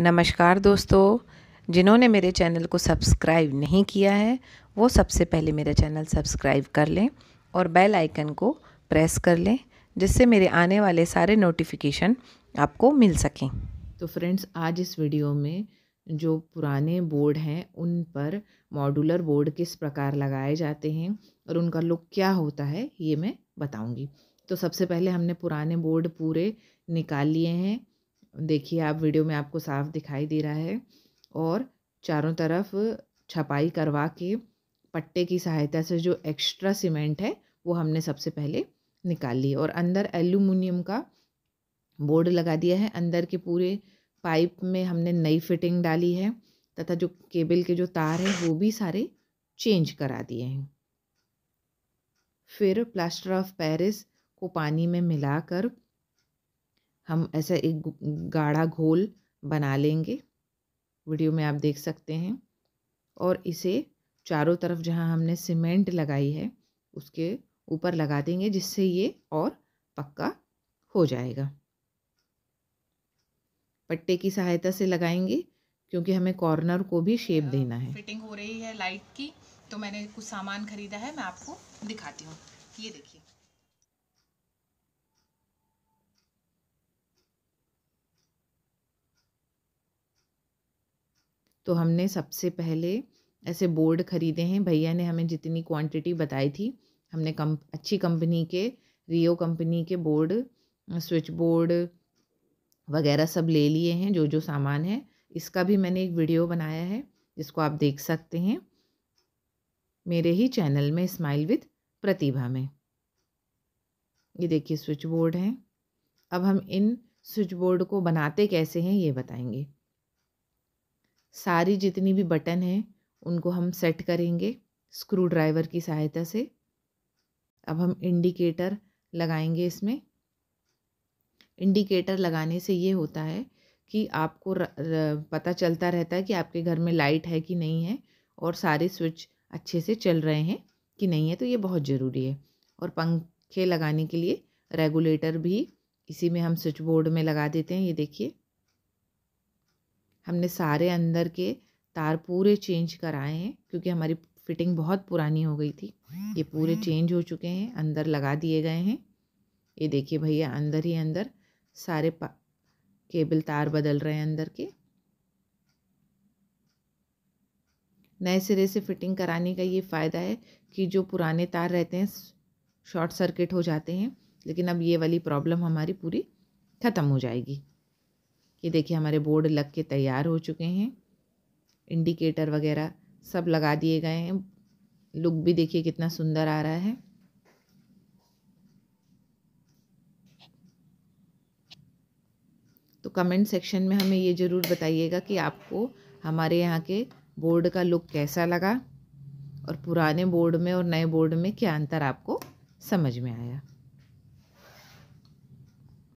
नमस्कार दोस्तों जिन्होंने मेरे चैनल को सब्सक्राइब नहीं किया है वो सबसे पहले मेरा चैनल सब्सक्राइब कर लें और बेल आइकन को प्रेस कर लें जिससे मेरे आने वाले सारे नोटिफिकेशन आपको मिल सकें तो फ्रेंड्स आज इस वीडियो में जो पुराने बोर्ड हैं उन पर मॉडुलर बोर्ड किस प्रकार लगाए जाते हैं और उनका लुक क्या होता है ये मैं बताऊंगी तो सबसे पहले हमने पुराने बोर्ड पूरे निकाल लिए हैं देखिए आप वीडियो में आपको साफ दिखाई दे रहा है और चारों तरफ छपाई करवा के पट्टे की सहायता से जो एक्स्ट्रा सीमेंट है वो हमने सबसे पहले निकाल ली और अंदर एल्यूमिनियम का बोर्ड लगा दिया है अंदर के पूरे पाइप में हमने नई फिटिंग डाली है तथा जो केबल के जो तार हैं वो भी सारे चेंज करा दिए हैं फिर प्लास्टर ऑफ पेरिस को पानी में मिलाकर हम ऐसा एक गाढ़ा घोल बना लेंगे वीडियो में आप देख सकते हैं और इसे चारों तरफ जहाँ हमने सीमेंट लगाई है उसके ऊपर लगा देंगे जिससे ये और पक्का हो जाएगा पट्टे की सहायता से लगाएंगे क्योंकि हमें कॉर्नर को भी शेप देना है फिटिंग हो रही है लाइट की तो मैंने कुछ सामान खरीदा है मैं आपको दिखाती हूँ ये देखिए तो हमने सबसे पहले ऐसे बोर्ड ख़रीदे हैं भैया ने हमें जितनी क्वांटिटी बताई थी हमने कम अच्छी कंपनी के रियो कंपनी के बोर्ड स्विच बोर्ड वगैरह सब ले लिए हैं जो जो सामान है इसका भी मैंने एक वीडियो बनाया है जिसको आप देख सकते हैं मेरे ही चैनल में स्माइल विथ प्रतिभा में ये देखिए स्विच बोर्ड हैं अब हम इन स्विच बोर्ड को बनाते कैसे हैं ये बताएंगे सारी जितनी भी बटन हैं उनको हम सेट करेंगे स्क्रू ड्राइवर की सहायता से अब हम इंडिकेटर लगाएंगे इसमें इंडिकेटर लगाने से ये होता है कि आपको र, र, पता चलता रहता है कि आपके घर में लाइट है कि नहीं है और सारे स्विच अच्छे से चल रहे हैं कि नहीं है तो ये बहुत ज़रूरी है और पंखे लगाने के लिए रेगुलेटर भी इसी में हम स्विच बोर्ड में लगा देते हैं ये देखिए हमने सारे अंदर के तार पूरे चेंज कराए हैं क्योंकि हमारी फिटिंग बहुत पुरानी हो गई थी ये पूरे चेंज हो चुके हैं अंदर लगा दिए गए हैं ये देखिए भैया अंदर ही अंदर सारे केबल तार बदल रहे हैं अंदर के नए सिरे से फिटिंग कराने का ये फ़ायदा है कि जो पुराने तार रहते हैं शॉर्ट सर्किट हो जाते हैं लेकिन अब ये वाली प्रॉब्लम हमारी पूरी ख़त्म हो जाएगी ये देखिए हमारे बोर्ड लग के तैयार हो चुके हैं इंडिकेटर वगैरह सब लगा दिए गए हैं लुक भी देखिए कितना सुंदर आ रहा है तो कमेंट सेक्शन में हमें ये ज़रूर बताइएगा कि आपको हमारे यहाँ के बोर्ड का लुक कैसा लगा और पुराने बोर्ड में और नए बोर्ड में क्या अंतर आपको समझ में आया